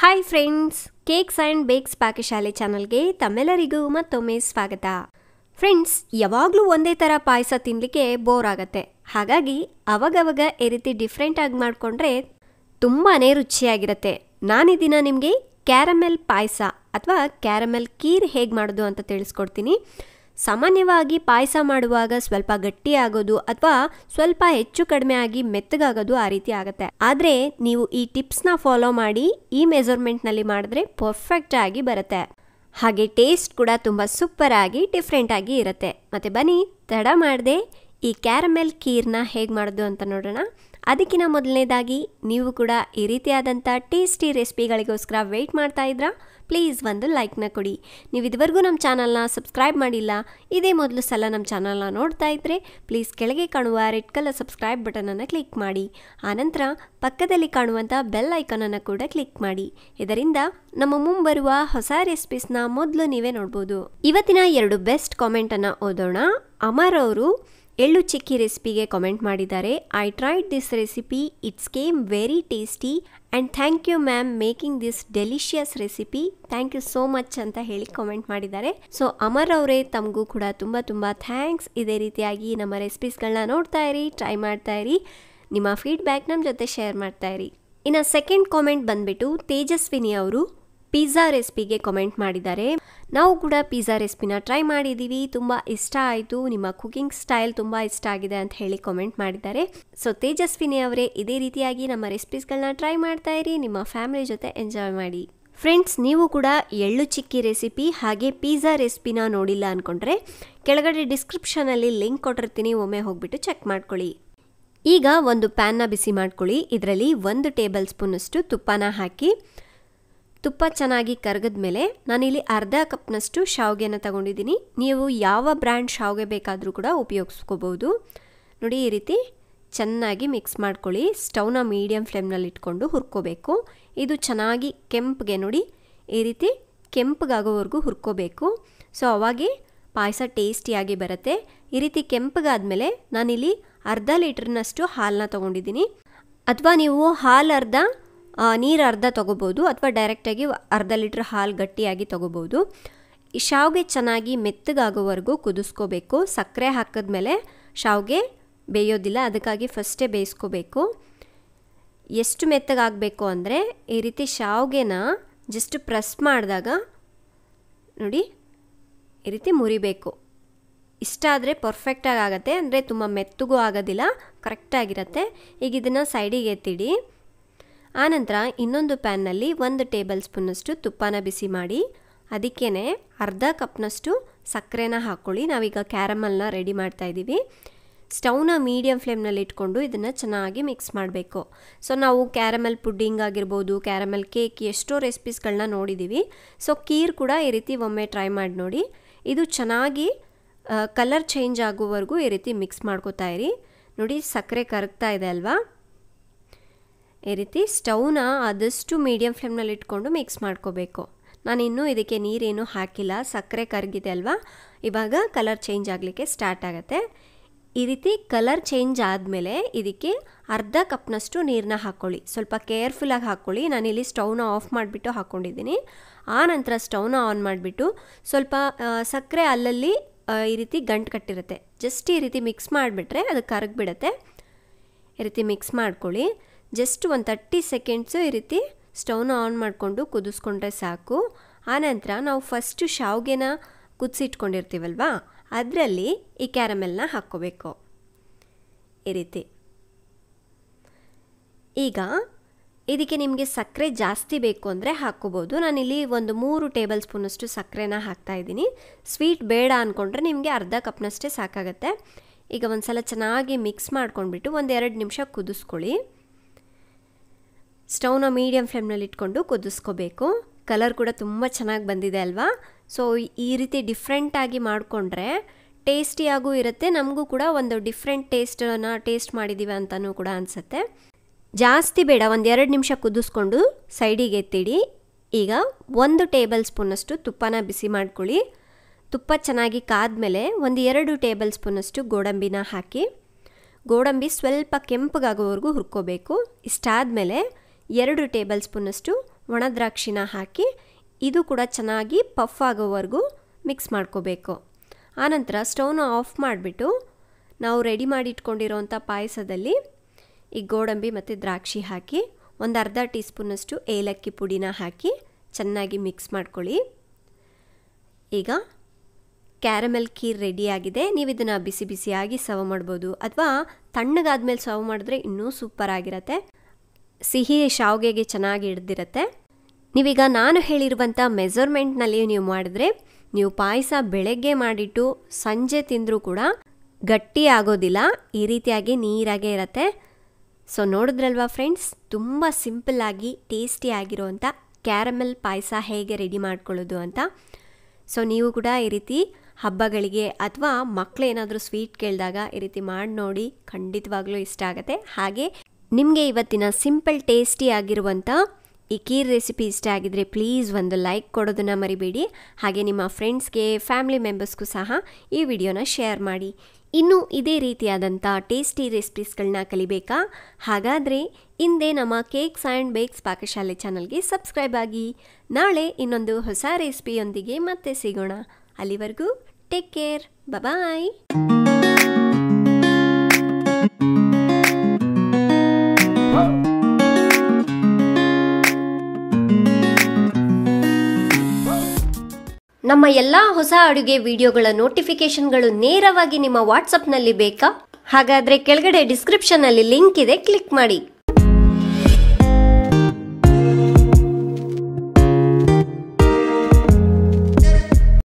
hi friends cakes and bakes ಪಾಕಶಾಲೆ ಚಾನಲ್ಗೆ ತಮ್ಮೆಲ್ಲರಿಗೂ ಮತ್ತೊಮ್ಮೆ ಸ್ವಾಗತ ಫ್ರೆಂಡ್ಸ್ ಯಾವಾಗಲೂ ಒಂದೇ ಥರ ಪಾಯಸ ತಿನ್ನಲಿಕ್ಕೆ ಬೋರ್ ಆಗುತ್ತೆ ಹಾಗಾಗಿ ಅವಾಗವಾಗ ಈ ರೀತಿ ಡಿಫ್ರೆಂಟಾಗಿ ಮಾಡಿಕೊಂಡ್ರೆ ತುಂಬಾ ರುಚಿಯಾಗಿರುತ್ತೆ ನಾನಿದ್ದೀನ ನಿಮಗೆ ಕ್ಯಾರಮೆಲ್ ಪಾಯಸ ಅಥವಾ ಕ್ಯಾರಮೆಲ್ ಕೀರ್ ಹೇಗೆ ಮಾಡೋದು ಅಂತ ತಿಳಿಸ್ಕೊಡ್ತೀನಿ ಸಾಮಾನ್ಯವಾಗಿ ಪಾಯಸ ಮಾಡುವಾಗ ಸ್ವಲ್ಪ ಗಟ್ಟಿ ಆಗೋದು ಅಥವಾ ಸ್ವಲ್ಪ ಹೆಚ್ಚು ಕಡಿಮೆ ಆಗಿ ಮೆತ್ತಗಾಗೋದು ಆ ರೀತಿ ಆಗುತ್ತೆ ಆದರೆ ನೀವು ಈ ಟಿಪ್ಸ್ನ ಫಾಲೋ ಮಾಡಿ ಈ ಮೆಜರ್ಮೆಂಟ್ನಲ್ಲಿ ಮಾಡಿದ್ರೆ ಪರ್ಫೆಕ್ಟ್ ಆಗಿ ಬರುತ್ತೆ ಹಾಗೆ ಟೇಸ್ಟ್ ಕೂಡ ತುಂಬ ಸೂಪರ್ ಆಗಿ ಡಿಫ್ರೆಂಟ್ ಆಗಿ ಇರುತ್ತೆ ಮತ್ತೆ ಬನ್ನಿ ತಡ ಮಾಡದೆ ಈ ಕ್ಯಾರಮೆಲ್ ಕೀರ್ನ ಹೇಗೆ ಮಾಡೋದು ಅಂತ ನೋಡೋಣ ಅದಕ್ಕಿಂತ ಮೊದಲನೇದಾಗಿ ನೀವು ಕೂಡ ಈ ರೀತಿಯಾದಂಥ ಟೇಸ್ಟಿ ರೆಸಿಪಿಗಳಿಗೋಸ್ಕರ ವೆಯ್ಟ್ ಮಾಡ್ತಾ ಇದ್ರಾ ಪ್ಲೀಸ್ ಒಂದು ಲೈಕ್ನ ಕೊಡಿ ನೀವು ಇದುವರೆಗೂ ನಮ್ಮ ಚಾನಲ್ನ ಸಬ್ಸ್ಕ್ರೈಬ್ ಮಾಡಿಲ್ಲ ಇದೇ ಮೊದಲು ಸಲ ನಮ್ಮ ಚಾನಲ್ನ ನೋಡ್ತಾ ಇದ್ದರೆ ಪ್ಲೀಸ್ ಕೆಳಗೆ ಕಾಣುವ ರೆಡ್ ಕಲರ್ ಸಬ್ಸ್ಕ್ರೈಬ್ ಬಟನನ್ನು ಕ್ಲಿಕ್ ಮಾಡಿ ಆನಂತರ ಪಕ್ಕದಲ್ಲಿ ಕಾಣುವಂಥ ಬೆಲ್ ಐಕನನ್ನು ಕೂಡ ಕ್ಲಿಕ್ ಮಾಡಿ ಇದರಿಂದ ನಮ್ಮ ಮುಂಬರುವ ಹೊಸ ರೆಸಿಪೀಸ್ನ ಮೊದಲು ನೀವೇ ನೋಡ್ಬೋದು ಇವತ್ತಿನ ಎರಡು ಬೆಸ್ಟ್ ಕಾಮೆಂಟನ್ನು ಓದೋಣ ಅಮರ್ ಅವರು ಎಳ್ಳು ಚಿಕ್ಕಿ ರೆಸಿಪಿಗೆ ಕಮೆಂಟ್ ಮಾಡಿದ್ದಾರೆ I tried this recipe it's came very tasty and thank you ma'am making this delicious recipe thank you so much ಅಂತ ಹೇಳಿ ಕಮೆಂಟ್ ಮಾಡಿದ್ದಾರೆ ಸೊ ಅಮರ್ ಅವರೇ ತಮಗೂ ಕೂಡ ತುಂಬ ತುಂಬ ಥ್ಯಾಂಕ್ಸ್ ಇದೇ ರೀತಿಯಾಗಿ ನಮ್ಮ ರೆಸಿಪೀಸ್ಗಳನ್ನ ನೋಡ್ತಾ ಇರಿ ಟ್ರೈ ಮಾಡ್ತಾ ಇರಿ ನಿಮ್ಮ ಫೀಡ್ಬ್ಯಾಕ್ ನಮ್ಮ ಜೊತೆ ಶೇರ್ ಮಾಡ್ತಾ ಇರಿ ಇನ್ನು ಸೆಕೆಂಡ್ ಕಾಮೆಂಟ್ ಬಂದ್ಬಿಟ್ಟು ತೇಜಸ್ವಿನಿ ಅವರು ಪಿಜ್ಜಾ ರೆಸಿಪಿಗೆ ಕಮೆಂಟ್ ಮಾಡಿದ್ದಾರೆ ನಾವು ಕೂಡ ಪಿಜ್ಜಾ ರೆಸಿಪಿನ ಟ್ರೈ ಮಾಡಿದ್ದೀವಿ ತುಂಬ ಇಷ್ಟ ಆಯಿತು ನಿಮ್ಮ ಕುಕಿಂಗ್ ಸ್ಟೈಲ್ ತುಂಬ ಇಷ್ಟ ಆಗಿದೆ ಅಂತ ಹೇಳಿ ಕಮೆಂಟ್ ಮಾಡಿದ್ದಾರೆ ಸೊ ತೇಜಸ್ವಿನಿ ಅವರೇ ಇದೇ ರೀತಿಯಾಗಿ ನಮ್ಮ ರೆಸಿಪೀಸ್ಗಳನ್ನ ಟ್ರೈ ಮಾಡ್ತಾ ಇರಿ ನಿಮ್ಮ ಫ್ಯಾಮಿಲಿ ಜೊತೆ ಎಂಜಾಯ್ ಮಾಡಿ ಫ್ರೆಂಡ್ಸ್ ನೀವು ಕೂಡ ಎಳ್ಳು ಚಿಕ್ಕಿ ರೆಸಿಪಿ ಹಾಗೆ ಪಿಜ್ಜಾ ರೆಸಿಪಿನ ನೋಡಿಲ್ಲ ಅಂದ್ಕೊಂಡ್ರೆ ಕೆಳಗಡೆ ಡಿಸ್ಕ್ರಿಪ್ಷನಲ್ಲಿ ಲಿಂಕ್ ಕೊಟ್ಟಿರ್ತೀನಿ ಒಮ್ಮೆ ಹೋಗ್ಬಿಟ್ಟು ಚೆಕ್ ಮಾಡ್ಕೊಳ್ಳಿ ಈಗ ಒಂದು ಪ್ಯಾನ್ನ ಬಿಸಿ ಮಾಡ್ಕೊಳ್ಳಿ ಇದರಲ್ಲಿ ಒಂದು ಟೇಬಲ್ ಸ್ಪೂನಷ್ಟು ತುಪ್ಪನ ಹಾಕಿ ತುಪ್ಪ ಚೆನ್ನಾಗಿ ಕರಗದ ಮೇಲೆ ನಾನಿಲ್ಲಿ ಅರ್ಧ ಕಪ್ನಷ್ಟು ಶಾವಿಗೆನ ತಗೊಂಡಿದ್ದೀನಿ ನೀವು ಯಾವ ಬ್ರ್ಯಾಂಡ್ ಶಾವಿಗೆ ಬೇಕಾದರೂ ಕೂಡ ಉಪಯೋಗಿಸ್ಕೋಬೋದು ನೋಡಿ ಈ ರೀತಿ ಚೆನ್ನಾಗಿ ಮಿಕ್ಸ್ ಮಾಡ್ಕೊಳ್ಳಿ ಸ್ಟೌನ ಮೀಡಿಯಮ್ ಫ್ಲೇಮ್ನಲ್ಲಿ ಇಟ್ಕೊಂಡು ಹುರ್ಕೋಬೇಕು ಇದು ಚೆನ್ನಾಗಿ ಕೆಂಪಗೆ ನೋಡಿ ಈ ರೀತಿ ಕೆಂಪಗಾಗೋವರೆಗೂ ಹುರ್ಕೋಬೇಕು ಸೊ ಅವಾಗೆ ಪಾಯಸ ಟೇಸ್ಟಿಯಾಗಿ ಬರುತ್ತೆ ಈ ರೀತಿ ಮೇಲೆ ನಾನಿಲ್ಲಿ ಅರ್ಧ ಲೀಟ್ರ್ನಷ್ಟು ಹಾಲನ್ನ ತೊಗೊಂಡಿದ್ದೀನಿ ಅಥವಾ ನೀವು ಹಾಲು ಅರ್ಧ ನೀರು ಅರ್ಧ ತೊಗೋಬೋದು ಅಥವಾ ಡೈರೆಕ್ಟಾಗಿ ಅರ್ಧ ಲೀಟ್ರ್ ಹಾಲು ಗಟ್ಟಿಯಾಗಿ ತೊಗೋಬೋದು ಶಾವಿಗೆ ಚೆನ್ನಾಗಿ ಮೆತ್ತಗಾಗೋವರೆಗೂ ಕುದಿಸ್ಕೋಬೇಕು ಸಕ್ಕರೆ ಹಾಕಿದ್ಮೇಲೆ ಶಾವಿಗೆ ಬೇಯೋದಿಲ್ಲ ಅದಕ್ಕಾಗಿ ಫಸ್ಟೇ ಬೇಯಿಸ್ಕೋಬೇಕು ಎಷ್ಟು ಮೆತ್ತಗಾಗಬೇಕು ಅಂದರೆ ಈ ರೀತಿ ಶಾವಿಗೆನ ಜಸ್ಟ್ ಪ್ರೆಸ್ ಮಾಡಿದಾಗ ನೋಡಿ ಈ ರೀತಿ ಮುರಿಬೇಕು ಇಷ್ಟ ಆದರೆ ಪರ್ಫೆಕ್ಟಾಗಿ ಆಗುತ್ತೆ ಅಂದರೆ ತುಂಬ ಮೆತ್ತಗೂ ಆಗೋದಿಲ್ಲ ಕರೆಕ್ಟಾಗಿರತ್ತೆ ಈಗ ಇದನ್ನು ಸೈಡಿಗೆ ಎತ್ತಿಡಿ ಆನಂತರ ಇನ್ನೊಂದು ಪ್ಯಾನ್ನಲ್ಲಿ ಒಂದು ಟೇಬಲ್ ಸ್ಪೂನಷ್ಟು ತುಪ್ಪನ ಬಿಸಿ ಮಾಡಿ ಅದಕ್ಕೇ ಅರ್ಧ ಕಪ್ನಷ್ಟು ಸಕ್ಕರೆನ ಹಾಕ್ಕೊಳ್ಳಿ ನಾವೀಗ ಕ್ಯಾರಮಲ್ನ ರೆಡಿ ಮಾಡ್ತಾ ಇದ್ದೀವಿ ಸ್ಟೌನ ಮೀಡಿಯಮ್ ಫ್ಲೇಮ್ನಲ್ಲಿ ಇಟ್ಕೊಂಡು ಇದನ್ನು ಚೆನ್ನಾಗಿ ಮಿಕ್ಸ್ ಮಾಡಬೇಕು ಸೊ ನಾವು ಕ್ಯಾರಮಲ್ ಪುಡ್ಡಿಂಗ್ ಆಗಿರ್ಬೋದು ಕ್ಯಾರಮಲ್ ಕೇಕ್ ಎಷ್ಟೋ ರೆಸಿಪೀಸ್ಗಳನ್ನ ನೋಡಿದ್ದೀವಿ ಸೊ ಕೀರ್ ಕೂಡ ಈ ರೀತಿ ಒಮ್ಮೆ ಟ್ರೈ ಮಾಡಿ ನೋಡಿ ಇದು ಚೆನ್ನಾಗಿ ಕಲರ್ ಚೇಂಜ್ ಆಗುವವರೆಗೂ ಈ ರೀತಿ ಮಿಕ್ಸ್ ಮಾಡ್ಕೋತಾ ಇರಿ ನೋಡಿ ಸಕ್ಕರೆ ಕರಗ್ತಾ ಇದೆ ಅಲ್ವಾ ಈ ರೀತಿ ಸ್ಟೌನ ಆದಷ್ಟು ಮೀಡಿಯಂ ಫ್ಲೇಮ್ನಲ್ಲಿ ಇಟ್ಕೊಂಡು ಮಿಕ್ಸ್ ಮಾಡ್ಕೋಬೇಕು ನಾನಿನ್ನೂ ಇದಕ್ಕೆ ನೀರೇನು ಹಾಕಿಲ್ಲ ಸಕ್ಕರೆ ಕರಗಿದೆ ಅಲ್ವಾ ಇವಾಗ ಕಲರ್ ಚೇಂಜ್ ಆಗಲಿಕ್ಕೆ ಸ್ಟಾರ್ಟ್ ಆಗುತ್ತೆ ಈ ರೀತಿ ಕಲರ್ ಚೇಂಜ್ ಆದಮೇಲೆ ಇದಕ್ಕೆ ಅರ್ಧ ಕಪ್ನಷ್ಟು ನೀರನ್ನ ಹಾಕ್ಕೊಳ್ಳಿ ಸ್ವಲ್ಪ ಕೇರ್ಫುಲ್ಲಾಗಿ ಹಾಕ್ಕೊಳ್ಳಿ ನಾನಿಲ್ಲಿ ಸ್ಟವ್ನ ಆಫ್ ಮಾಡಿಬಿಟ್ಟು ಹಾಕ್ಕೊಂಡಿದ್ದೀನಿ ಆ ನಂತರ ಸ್ಟವ್ನ ಆನ್ ಮಾಡಿಬಿಟ್ಟು ಸ್ವಲ್ಪ ಸಕ್ಕರೆ ಅಲ್ಲಲ್ಲಿ ಈ ರೀತಿ ಗಂಟು ಕಟ್ಟಿರುತ್ತೆ ಜಸ್ಟ್ ಈ ರೀತಿ ಮಿಕ್ಸ್ ಮಾಡಿಬಿಟ್ರೆ ಅದು ಕರಗಿಬಿಡತ್ತೆ ಈ ರೀತಿ ಮಿಕ್ಸ್ ಮಾಡ್ಕೊಳ್ಳಿ ಜಸ್ಟ್ ಒಂದು ತರ್ಟಿ ಸೆಕೆಂಡ್ಸು ಈ ರೀತಿ ಸ್ಟೌವ್ನ ಆನ್ ಮಾಡಿಕೊಂಡು ಕುದಿಸ್ಕೊಂಡ್ರೆ ಸಾಕು ಆನಂತರ ನಾವು ಫಸ್ಟು ಶಾವ್ಗೆನ ಕುದಿಸಿಟ್ಕೊಂಡಿರ್ತೀವಲ್ವ ಅದರಲ್ಲಿ ಈ ಕ್ಯಾರಮೆಲ್ನ ಹಾಕ್ಕೋಬೇಕು ಈ ರೀತಿ ಈಗ ಇದಕ್ಕೆ ನಿಮಗೆ ಸಕ್ಕರೆ ಜಾಸ್ತಿ ಬೇಕು ಅಂದರೆ ಹಾಕ್ಕೋಬೋದು ನಾನಿಲ್ಲಿ ಒಂದು ಮೂರು ಟೇಬಲ್ ಸ್ಪೂನಷ್ಟು ಸಕ್ಕರೆನ ಹಾಕ್ತಾಯಿದ್ದೀನಿ ಸ್ವೀಟ್ ಬೇಡ ಅಂದ್ಕೊಂಡ್ರೆ ನಿಮಗೆ ಅರ್ಧ ಕಪ್ನಷ್ಟೇ ಸಾಕಾಗತ್ತೆ ಈಗ ಒಂದು ಸಲ ಚೆನ್ನಾಗಿ ಮಿಕ್ಸ್ ಮಾಡ್ಕೊಂಡ್ಬಿಟ್ಟು ಒಂದು ಎರಡು ನಿಮಿಷ ಕುದಿಸ್ಕೊಳ್ಳಿ ಸ್ಟೌನ ಮೀಡಿಯಂ ಫ್ಲೇಮ್ನಲ್ಲಿ ಇಟ್ಕೊಂಡು ಕುದಿಸ್ಕೋಬೇಕು ಕಲರ್ ಕೂಡ ತುಂಬ ಚೆನ್ನಾಗಿ ಬಂದಿದೆ ಅಲ್ವಾ ಸೊ ಈ ರೀತಿ ಡಿಫ್ರೆಂಟಾಗಿ ಮಾಡಿಕೊಂಡ್ರೆ ಟೇಸ್ಟಿಯಾಗೂ ಇರುತ್ತೆ ನಮಗೂ ಕೂಡ ಒಂದು ಡಿಫ್ರೆಂಟ್ ಟೇಸ್ಟನ್ನ ಟೇಸ್ಟ್ ಮಾಡಿದ್ದೀವಿ ಅಂತಲೂ ಕೂಡ ಅನಿಸುತ್ತೆ ಜಾಸ್ತಿ ಬೇಡ ಒಂದು ಎರಡು ನಿಮಿಷ ಕುದಿಸ್ಕೊಂಡು ಸೈಡಿಗೆ ಎತ್ತಿಡಿ ಈಗ ಒಂದು ಟೇಬಲ್ ಸ್ಪೂನಷ್ಟು ತುಪ್ಪನ ಬಿಸಿ ಮಾಡ್ಕೊಳ್ಳಿ ತುಪ್ಪ ಚೆನ್ನಾಗಿ ಕಾದ್ಮೇಲೆ ಒಂದು ಎರಡು ಟೇಬಲ್ ಸ್ಪೂನಷ್ಟು ಗೋಡಂಬಿನ ಹಾಕಿ ಗೋಡಂಬಿ ಸ್ವಲ್ಪ ಕೆಂಪಗಾಗೋವರೆಗೂ ಹುರ್ಕೋಬೇಕು ಇಷ್ಟಾದಮೇಲೆ ಎರಡು ಟೇಬಲ್ ಸ್ಪೂನಷ್ಟು ಒಣ ದ್ರಾಕ್ಷಿನ ಹಾಕಿ ಇದು ಕೂಡ ಚೆನ್ನಾಗಿ ಪಫ್ ಆಗೋವರೆಗೂ ಮಿಕ್ಸ್ ಮಾಡ್ಕೋಬೇಕು ಆನಂತರ ಸ್ಟವ್ನ ಆಫ್ ಮಾಡಿಬಿಟ್ಟು ನಾವು ರೆಡಿ ಮಾಡಿ ಇಟ್ಕೊಂಡಿರೋವಂಥ ಪಾಯಸದಲ್ಲಿ ಈ ಗೋಡಂಬಿ ಮತ್ತು ದ್ರಾಕ್ಷಿ ಹಾಕಿ ಒಂದು ಅರ್ಧ ಟೀ ಸ್ಪೂನಷ್ಟು ಏಲಕ್ಕಿ ಪುಡಿನ ಹಾಕಿ ಚೆನ್ನಾಗಿ ಮಿಕ್ಸ್ ಮಾಡ್ಕೊಳ್ಳಿ ಈಗ ಕ್ಯಾರಮೆಲ್ ಖೀರ್ ರೆಡಿಯಾಗಿದೆ ನೀವು ಇದನ್ನು ಬಿಸಿ ಬಿಸಿಯಾಗಿ ಸರ್ವ್ ಮಾಡ್ಬೋದು ಅಥವಾ ತಣ್ಣಗಾದ್ಮೇಲೆ ಸರ್ವ್ ಮಾಡಿದ್ರೆ ಇನ್ನೂ ಸೂಪರ್ ಆಗಿರತ್ತೆ ಸಿಹಿ ಶಾವಿಗೆಗೆ ಚೆನ್ನಾಗಿ ಹಿಡ್ದಿರತ್ತೆ ನೀವೀಗ ನಾನು ಹೇಳಿರುವಂಥ ಮೆಸರ್ಮೆಂಟ್ನಲ್ಲಿ ನೀವು ಮಾಡಿದ್ರೆ ನೀವು ಪಾಯಸ ಬೆಳಗ್ಗೆ ಮಾಡಿಟ್ಟು ಸಂಜೆ ತಿಂದರೂ ಕೂಡ ಗಟ್ಟಿ ಆಗೋದಿಲ್ಲ ಈ ರೀತಿಯಾಗಿ ನೀರಾಗೇ ಇರತ್ತೆ ಸೊ ನೋಡಿದ್ರಲ್ವಾ ಫ್ರೆಂಡ್ಸ್ ತುಂಬ ಸಿಂಪಲ್ಲಾಗಿ ಆಗಿರೋವಂಥ ಕ್ಯಾರಮೆಲ್ ಪಾಯಸ ಹೇಗೆ ರೆಡಿ ಮಾಡ್ಕೊಳ್ಳೋದು ಅಂತ ಸೊ ನೀವು ಕೂಡ ಈ ರೀತಿ ಹಬ್ಬಗಳಿಗೆ ಅಥವಾ ಮಕ್ಕಳು ಏನಾದರೂ ಸ್ವೀಟ್ ಕೇಳಿದಾಗ ಈ ರೀತಿ ಮಾಡಿ ನೋಡಿ ಖಂಡಿತವಾಗ್ಲೂ ಇಷ್ಟ ಆಗುತ್ತೆ ಹಾಗೆ ನಿಮಗೆ ಇವತ್ತಿನ ಸಿಂಪಲ್ ಟೇಸ್ಟಿ ಆಗಿರುವಂಥ ಈ ಕೀರ್ ರೆಸಿಪಿ ಇಷ್ಟ ಆಗಿದರೆ ಪ್ಲೀಸ್ ಒಂದು ಲೈಕ್ ಕೊಡೋದನ್ನು ಮರಿಬೇಡಿ ಹಾಗೆ ನಿಮ್ಮ ಫ್ರೆಂಡ್ಸ್ಗೆ ಫ್ಯಾಮಿಲಿ ಮೆಂಬರ್ಸ್ಗೂ ಸಹ ಈ ವಿಡಿಯೋನ ಶೇರ್ ಮಾಡಿ ಇನ್ನೂ ಇದೇ ರೀತಿಯಾದಂಥ ಟೇಸ್ಟಿ ರೆಸಿಪೀಸ್ಗಳನ್ನ ಕಲಿಬೇಕಾ ಹಾಗಾದರೆ ಹಿಂದೆ ನಮ್ಮ ಕೇಕ್ಸ್ ಆ್ಯಂಡ್ ಬೇಕ್ಸ್ ಪಾಕಶಾಲೆ ಚಾನಲ್ಗೆ ಸಬ್ಸ್ಕ್ರೈಬ್ ಆಗಿ ನಾಳೆ ಇನ್ನೊಂದು ಹೊಸ ರೆಸಿಪಿಯೊಂದಿಗೆ ಮತ್ತೆ ಸಿಗೋಣ ಅಲ್ಲಿವರೆಗೂ ಟೇಕ್ ಕೇರ್ ಬಬಾಯ್ ನಮ್ಮ ಎಲ್ಲ ಹೊಸ ಅಡುಗೆ ವಿಡಿಯೋಗಳ ನೋಟಿಫಿಕೇಶನ್ಗಳು ನೇರವಾಗಿ ನಿಮ್ಮ ವಾಟ್ಸಪ್ನಲ್ಲಿ ಬೇಕಾ ಹಾಗಾದರೆ ಕೆಳಗಡೆ ಡಿಸ್ಕ್ರಿಪ್ಷನ್ನಲ್ಲಿ ಲಿಂಕ್ ಇದೆ ಕ್ಲಿಕ್ ಮಾಡಿ